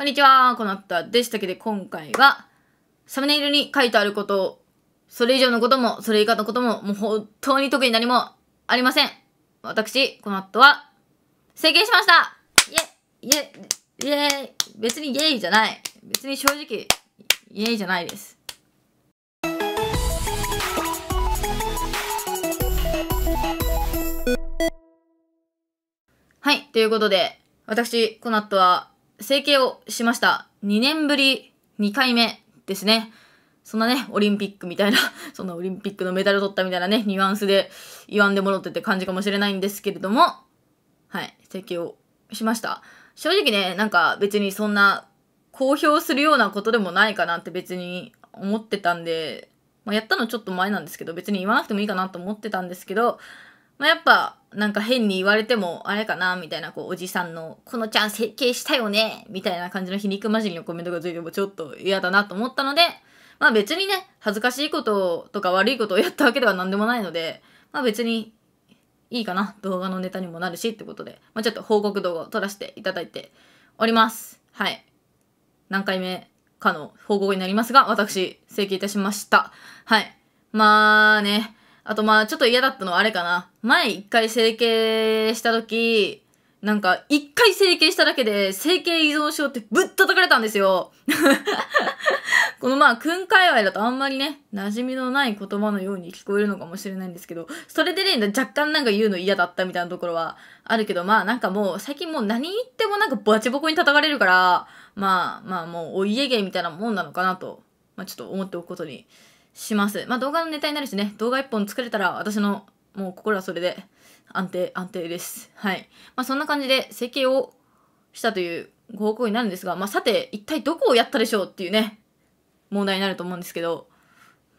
こんにちは、こなったでしたけど、今回は、サムネイルに書いてあることそれ以上のことも、それ以下のことも、もう本当に特に何もありません。私、この後は、整形しましたイェイイェイイェイ別にイェイじゃない。別に正直、イェイじゃないです。はい、ということで、私、この後は、整形をしました。2年ぶり2回目ですね。そんなね、オリンピックみたいな、そんなオリンピックのメダル取ったみたいなね、ニュアンスで言わんでもろってって感じかもしれないんですけれども、はい、整形をしました。正直ね、なんか別にそんな公表するようなことでもないかなって別に思ってたんで、まあ、やったのちょっと前なんですけど、別に言わなくてもいいかなと思ってたんですけど、まあ、やっぱ、なんか変に言われても、あれかなみたいな、こう、おじさんの、このちゃん設計したよねみたいな感じの皮肉交じりのコメントがついてもちょっと嫌だなと思ったので、まあ別にね、恥ずかしいこととか悪いことをやったわけでは何でもないので、まあ別にいいかな。動画のネタにもなるしってことで、まあちょっと報告動画を撮らせていただいております。はい。何回目かの報告になりますが、私、整形いたしました。はい。まあね、あとまあ、ちょっと嫌だったのはあれかな。前一回整形した時、なんか、一回整形しただけで、整形依存症ってぶっ叩かれたんですよ。このまあ、訓ん界隈だとあんまりね、馴染みのない言葉のように聞こえるのかもしれないんですけど、それでね、若干なんか言うの嫌だったみたいなところはあるけど、まあなんかもう、最近もう何言ってもなんかバチボコに叩かれるから、まあまあもう、お家芸みたいなもんなのかなと、まあちょっと思っておくことにします。まあ動画のネタになるしね、動画1本作れたら私のもう心はそれで安定、安定です。はい。まあそんな感じで整形をしたというご報告になるんですが、まあさて一体どこをやったでしょうっていうね、問題になると思うんですけど、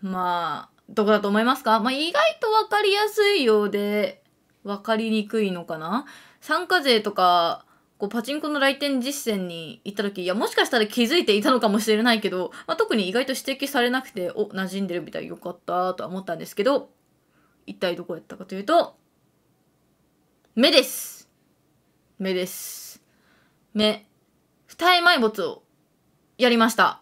まあ、どこだと思いますかまあ意外とわかりやすいようで、わかりにくいのかな参加税とか、こうパチンコの来店実践に行った時いやもしかしたら気づいていたのかもしれないけど、まあ、特に意外と指摘されなくてお馴染んでるみたいよかったとは思ったんですけど一体どこやったかというと目です目です目二重埋没をやりました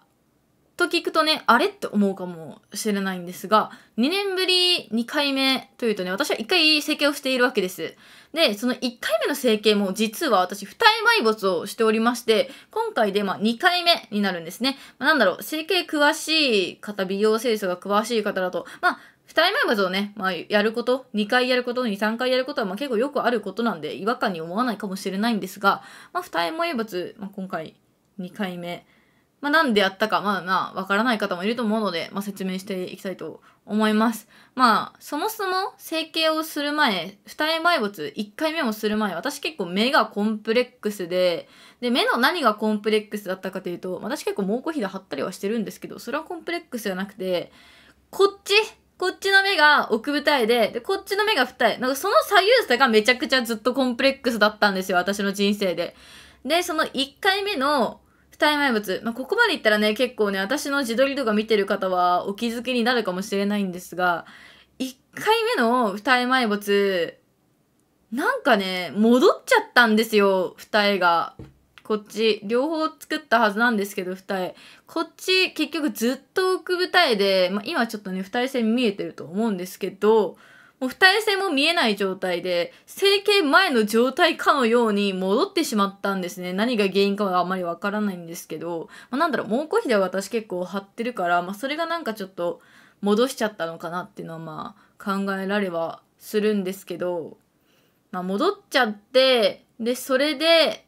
と聞くとね、あれって思うかもしれないんですが、2年ぶり2回目というとね、私は1回整形をしているわけです。で、その1回目の整形も実は私二重埋没をしておりまして、今回でまあ2回目になるんですね。まあ、なんだろう、整形詳しい方、美容清掃が詳しい方だと、まあ、二重埋没をね、まあ、やること、2回やること、2、3回やることは、まあ、結構よくあることなんで、違和感に思わないかもしれないんですが、まあ、二重埋没、まあ、今回2回目。まあ、なんでやったか、まあまあ、わからない方もいると思うので、まあ、説明していきたいと思います。まあ、そもそも整形をする前、二重埋没、一回目もする前、私結構目がコンプレックスで、で、目の何がコンプレックスだったかというと、私結構猛虎ひだ貼ったりはしてるんですけど、それはコンプレックスじゃなくて、こっちこっちの目が奥二重で、で、こっちの目が二重。なんかその左右差がめちゃくちゃずっとコンプレックスだったんですよ、私の人生で。で、その一回目の重埋没。まあ、ここまで言ったらね、結構ね、私の自撮りとか見てる方はお気づきになるかもしれないんですが、1回目の二重埋没、なんかね、戻っちゃったんですよ、二重が。こっち、両方作ったはずなんですけど、二重。こっち、結局ずっと奥二重で、まあ、今ちょっとね、二重線見えてると思うんですけど、もう二重線も見えない状態で、整形前の状態かのように戻ってしまったんですね。何が原因かはあまりわからないんですけど、まあ、なんだろう、猛虎ひでは私結構張ってるから、まあ、それがなんかちょっと戻しちゃったのかなっていうのはまあ考えられはするんですけど、まあ、戻っちゃって、で、それで、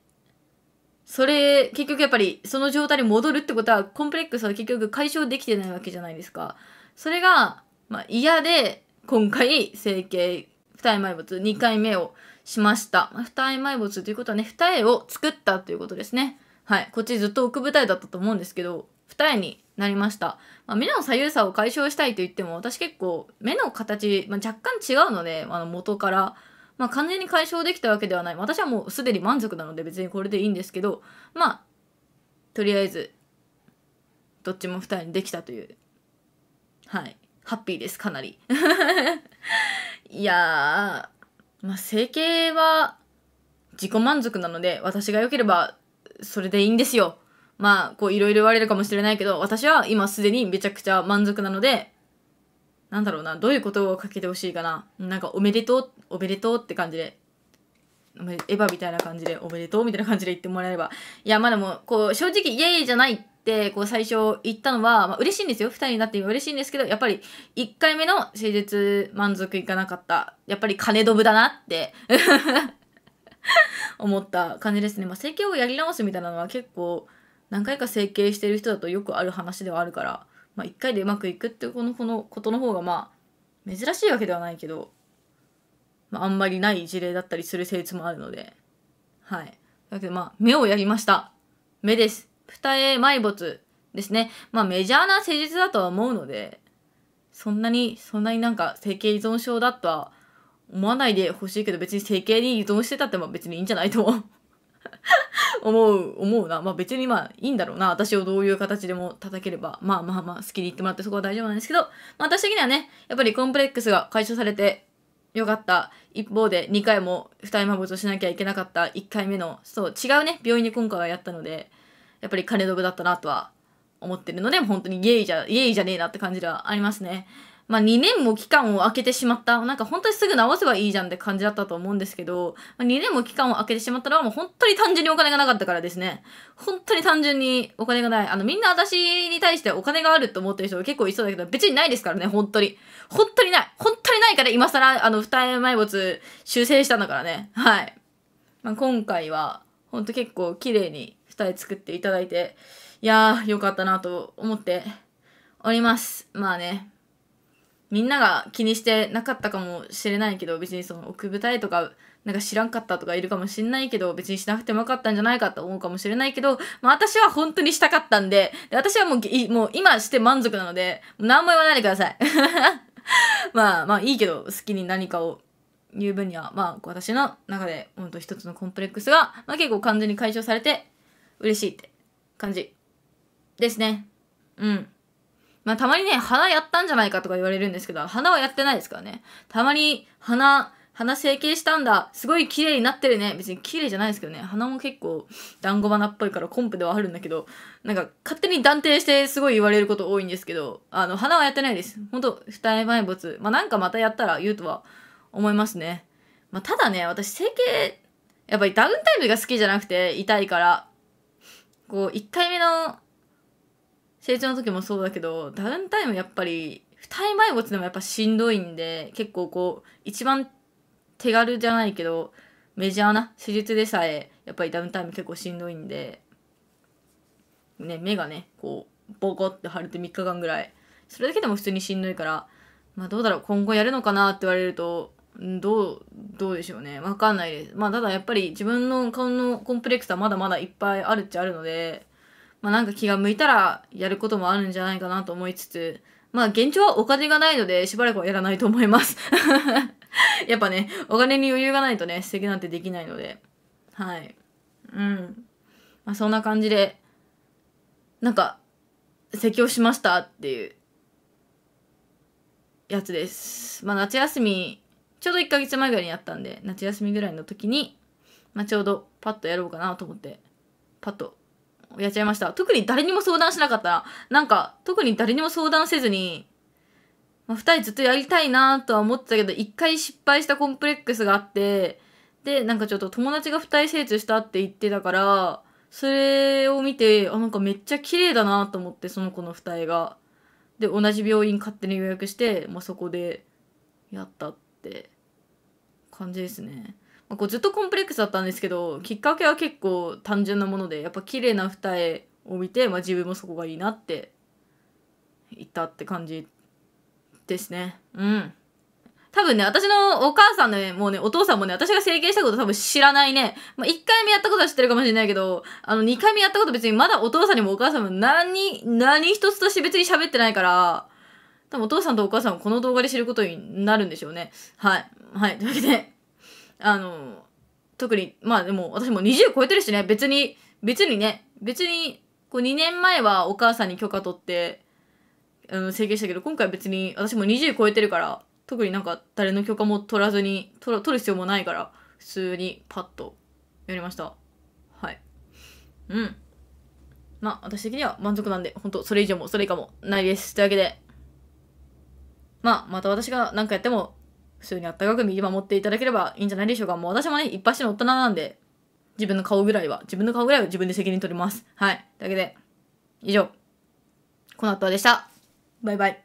それ、結局やっぱりその状態に戻るってことは、コンプレックスは結局解消できてないわけじゃないですか。それが、まあ、嫌で、今回整形二重埋没2回目をしました。二重埋没ということはね、二重を作ったということですね。はい。こっちずっと奥舞台だったと思うんですけど、二重になりました。まあ、目の左右差を解消したいと言っても、私結構目の形、まあ、若干違うので、あの元から。まあ、完全に解消できたわけではない。私はもうすでに満足なので別にこれでいいんですけど、まあ、とりあえず、どっちも二重にできたという。はい。ハッピーです、かなり。いやー、まあ、整形は自己満足なので、私が良ければそれでいいんですよ。まあ、こういろいろ言われるかもしれないけど、私は今すでにめちゃくちゃ満足なので、なんだろうな、どういうことをかけてほしいかな。なんかおめでとう、おめでとうって感じでエヴァみたいな感じで、おめでとうみたいな感じで言ってもらえれば。いや、まあでも、こう、正直、イエーイじゃないってこう最初行ったのは、まあ、嬉しいんですよ2人になって今嬉しいんですけどやっぱり1回目の施術満足いかなかったやっぱり金ドブだなって 思った感じですね、まあ、整形をやり直すみたいなのは結構何回か整形してる人だとよくある話ではあるから、まあ、1回でうまくいくってこのこのことの方がまあ珍しいわけではないけど、まあ、あんまりない事例だったりする性質もあるのではいだけどまあ目をやりました目です二重埋没ですね。まあメジャーな施術だとは思うので、そんなに、そんなになんか整形依存症だとは思わないでほしいけど、別に整形に依存してたっても別にいいんじゃないと思う、思うな。まあ別にまあいいんだろうな。私をどういう形でも叩ければ、まあまあまあ好きに言ってもらってそこは大丈夫なんですけど、まあ私的にはね、やっぱりコンプレックスが解消されてよかった一方で2回も二重ま没つをしなきゃいけなかった1回目のそう違うね病院で今回はやったのでやっぱり金のブだったなとは思ってるので、本当にイエイじゃ、イエイじゃねえなって感じではありますね。まあ2年も期間を空けてしまった。なんか本当にすぐ直せばいいじゃんって感じだったと思うんですけど、まあ、2年も期間を空けてしまったのはもう本当に単純にお金がなかったからですね。本当に単純にお金がない。あのみんな私に対してお金があると思ってる人が結構いそうだけど、別にないですからね、本当に。本当にない。本当にないから今更あの二重埋没修正したんだからね。はい。まあ、今回は本当結構綺麗に2人作っていただいて、いやー、良かったなと思っております。まあね、みんなが気にしてなかったかもしれないけど、別にその奥舞台とか、なんか知らんかったとかいるかもしんないけど、別にしなくてもよかったんじゃないかと思うかもしれないけど、まあ私は本当にしたかったんで、で私はもう、もう今して満足なので、何も言わないでください。まあまあいいけど、好きに何かを言う分には、まあ私の中で、本んと一つのコンプレックスが、まあ結構完全に解消されて嬉しいって感じですね。うん。まあ、たまにね、鼻やったんじゃないかとか言われるんですけど、鼻はやってないですからね。たまに鼻、鼻整形したんだ。すごい綺麗になってるね。別に綺麗じゃないですけどね。鼻も結構団子鼻っぽいからコンプではあるんだけど、なんか勝手に断定してすごい言われること多いんですけど、あの、鼻はやってないです。ほんと、二重埋没。まあ、なんかまたやったら言うとは思いますね。まあ、ただね、私整形、やっぱりダウンタイムが好きじゃなくて痛いから、構1回目の成長の時もそうだけどダウンタイムやっぱり二重埋没でもやっぱしんどいんで結構こう一番手軽じゃないけどメジャーな手術でさえやっぱりダウンタイム結構しんどいんでね目がねこうボコって腫れて3日間ぐらいそれだけでも普通にしんどいからまあどうだろう今後やるのかなって言われるとどう、どうでしょうね。わかんないです。まあ、ただやっぱり自分の顔のコンプレックスはまだまだいっぱいあるっちゃあるので、まあなんか気が向いたらやることもあるんじゃないかなと思いつつ、まあ現状はお金がないのでしばらくはやらないと思います やっぱね、お金に余裕がないとね、素敵なんてできないので。はい。うん。まあそんな感じで、なんか、説教しましたっていうやつです。まあ夏休みちょうど1ヶ月前ぐらいにやったんで、夏休みぐらいの時に、まあ、ちょうどパッとやろうかなと思って、パッとやっちゃいました。特に誰にも相談しなかったら、なんか、特に誰にも相談せずに、まあ、2人ずっとやりたいなとは思ってたけど、1回失敗したコンプレックスがあって、で、なんかちょっと友達が2人精通したって言ってたから、それを見て、あ、なんかめっちゃ綺麗だなと思って、その子の二重が。で、同じ病院勝手に予約して、まあ、そこでやったっって感じですね。まあ、こうずっとコンプレックスだったんですけどきっかけは結構単純なものでやっぱ綺麗な二重を見て、まあ、自分もそこがいいなって言ったって感じですね。うん。多分ね、私のお母さんのね、もうね、お父さんもね、私が整形したこと多分知らないね。まあ、1回目やったことは知ってるかもしれないけど、あの、2回目やったこと別にまだお父さんにもお母さんも何、何一つとして別に喋ってないから、多分お父さんとお母さんはこの動画で知ることになるんでしょうね。はい。はい。というわけで、あの、特に、まあでも私も20超えてるしね、別に、別にね、別に、こう2年前はお母さんに許可取って、あの、整形したけど、今回別に私も20超えてるから、特になんか誰の許可も取らずに、取る必要もないから、普通にパッとやりました。はい。うん。まあ、私的には満足なんで、ほんと、それ以上もそれ以下もないです。というわけで、まあ、また私が何かやっても、普通にあったかく見守っていただければいいんじゃないでしょうか。もう私もね、一発の大人なんで、自分の顔ぐらいは、自分の顔ぐらいは自分で責任取ります。はい。というわけで、以上、この後でした。バイバイ。